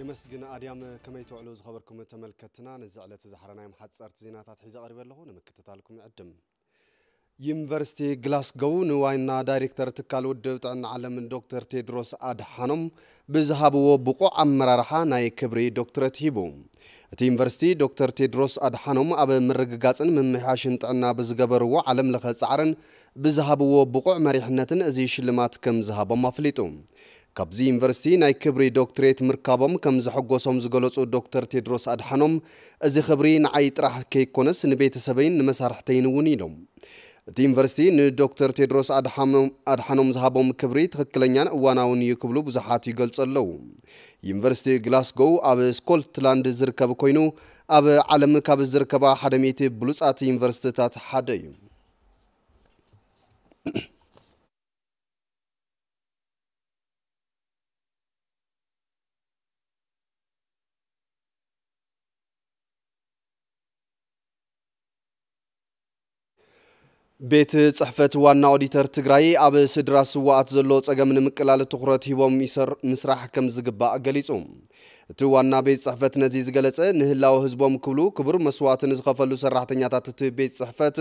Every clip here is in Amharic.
የመስግን ኣድያም ከመይ ትውዕሉ ዝኸበርኩም ተመልከትና ነዚ ዕለት ዝሓረናይ ሓፀርቲ ዜናታት ሒዘ ቀሪበ ኣለኹ ንምክትታልኩም ይዕድም ዩኒቨርሲቲ ግላስጎው ንዋይና ዳይሬክተር ትካል ውድብ ጥዕና ዓለም ዶክተር ቴድሮስ ኣድሓኖም ብዝሃብዎ ብቑዕ ኣመራርሓ ናይ ክብሪ ዶክተረት ሂቡ እቲ ዩኒቨርሲቲ ዶክተር ቴድሮስ ኣድሓኖም ኣብ ምርግጋፅን ምምሕያሽን ጥዕና ብዝገበርዎ ዓለም ለኸ ፃዕርን ብዝሃብዎ ብቑዕ መሪሕነትን እዚ ሽልማት ከም ዝሃቦም ኣፍሊጡ ካብዚ ዩኒቨርሲቲ ናይ ክብሪ ዶክትሬት ምርካቦም ከም ዝሐጎሶም ዝገለጹ ዶክተር ቴድሮስ ኣድሓኖም እዚ ክብሪ ንዓይ ጥራሕ ከይኮነስ ንቤተሰበይን ንመሳርሕተይን እውን ኢሎም እቲ ዩኒቨርሲቲ ንዶክተር ቴድሮስ ኣድሓኖም ዝሃቦም ክብሪ ትኽክለኛን እዋናውን እዩ ክብሉ ብዙሓት ይገልጹ ኣለዉ ዩኒቨርሲቲ ግላስጎው ኣብ ስኮትላንድ ዝርከብ ኮይኑ ኣብ ዓለም ካብ ዝርከባ ሓደ 100 ብሉፃት ዩኒቨርሲቲታት ሓደ እዩ ቤት ፅሕፈት ዋና ኦዲተር ትግራይ ኣብ ስድራ ስዋኣት ዘሎ ፀገም ንምቅላል ትኩረት ሂቦም ይሰር ምስራሕ ከም ዝግባእ ገሊጹ እቲ ዋና ቤት ፅሕፈት ነዚ ዝገለጸ ንህላዊ ህዝቦም ክብሉ ክቡር መስዋዕትን ዝኸፈሉ ሰራሕተኛታት እቲ ቤት ፅሕፈት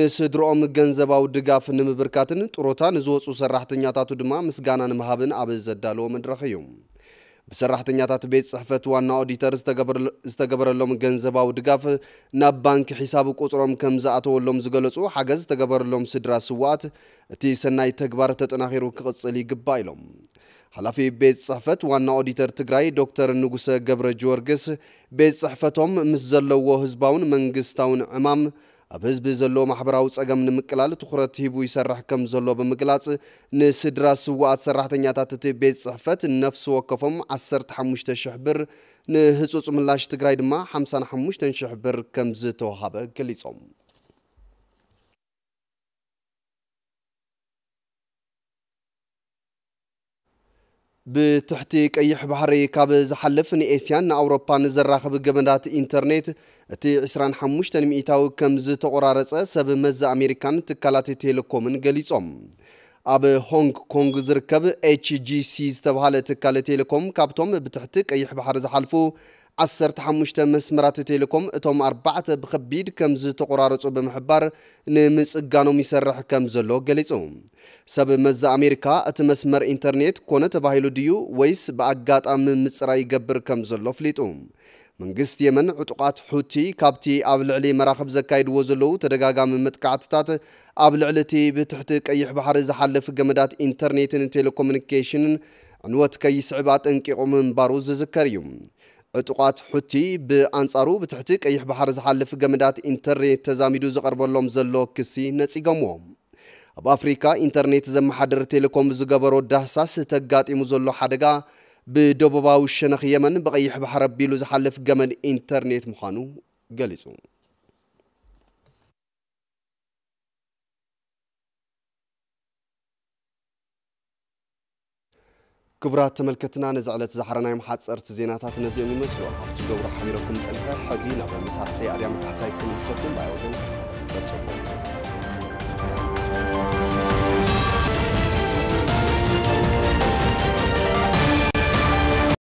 ንስድሮኦም ገንዘባዊ ድጋፍ ንምብርካትን ጥሮታ ንዝወፁ ሰራሕተኛታቱ ድማ ምስጋና ንምሃብን ኣብ ዘዳለዎ መድረኽ እዩ ብሰራሕተኛታት ቤት ፅሕፈት ዋና ኦዲተር ዝተገበረሎም ገንዘባዊ ድጋፍ ናብ ባንኪ ሒሳብ ቁፅሮም ከም ዝኣተወሎም ዝገለፁ ሓገዝ ዝተገበረሎም ስድራ ስዋኣት እቲ ሰናይ ተግባር ተጠናኺሩ ክቕፅል ይግባ ኢሎም ሓላፊ ቤት ፅሕፈት ዋና ኦዲተር ትግራይ ዶክተር ንጉሰ ገብረ ጅወርግስ ቤት ፅሕፈቶም ምስ ዘለዎ ህዝባውን መንግስታውን ዕማም ኣብ ህዝቢ ዘሎ ማሕበራዊ ፀገም ንምቅላል ትኩረት ሂቡ ይሰርሕ ከም ዘሎ ብምግላጽ ንስድራ ስዋኣት ሰራሕተኛታት እቲ ቤት ፅሕፈት ነፍሲ ወከፎም 15,000 ብር ንህፁፅ ምላሽ ትግራይ ድማ 55,000 ብር ከም ዝተዋሃበ ገሊፆም ብትሕቲ ቀይሕ ባሕሪ ካብ ዝሓልፍ ንኤስያን ንኣውሮፓን ዘራኽብ ገመዳት ኢንተርኔት እቲ 25 ሚእታዊ ከም ዝተቆራረፀ ሰብ መዚ ኣሜሪካን ትካላት ቴሌኮምን ገሊፆም ኣብ ሆንግ ኮንግ ዝርከብ ኤችጂሲ ዝተባሃለ ትካል ቴሌኮም ካብቶም ብትሕቲ ቀይሕ ባሕሪ ዝሓልፉ عصرت حمشت مسمرات تيليكوم اتوم أربعة بخبيد كمز تقرارتو بمحبار نمس اقانو ميسرح كمزلو قليتوم سب مز أمريكا اتمسمر انترنت كونت باهيلو ديو ويس باقات ام مصراي قبر كمزلو فليتوم من قست يمن عتقات حوتي كابتي أبل علي مراخب زكايد وزلو تدقاقا من متقعات تات أبل علتي بتحتك أي بحر زحل في قمدات انترنت تيليكومنيكيشن عنوات كي صعبات انكي قوم باروز زكريوم ጥቋት ሕቲ ብኣንጻሩ ብትሕቲ ቀይሕ ባሕሪ ዝሓልፍ ገመዳት ኢንተርኔት ተዛሚዱ ዝቐርበሎም ዘሎ ክሲ ነጺገምዎም ኣብ ኣፍሪካ ኢንተርኔት ዘመሓደር ቴሌኮም ዝገበሮ ዳህሳስ ተጋጢሙ ዘሎ ሓደጋ ብደቡባዊ ሸነኽ የመን ብቐይሕ ባሕሪ ኣቢሉ ዝሓልፍ ገመድ ኢንተርኔት ምዃኑ ገሊጹ كبرات تملكتنا نزعلت زحرنا يوم حد صرت زيناتات نزيم يمسلو هفتو دورة حميركم تنحي حزينة ومسارتي أريامك حسايكم نسوكم بايوغن بطوكم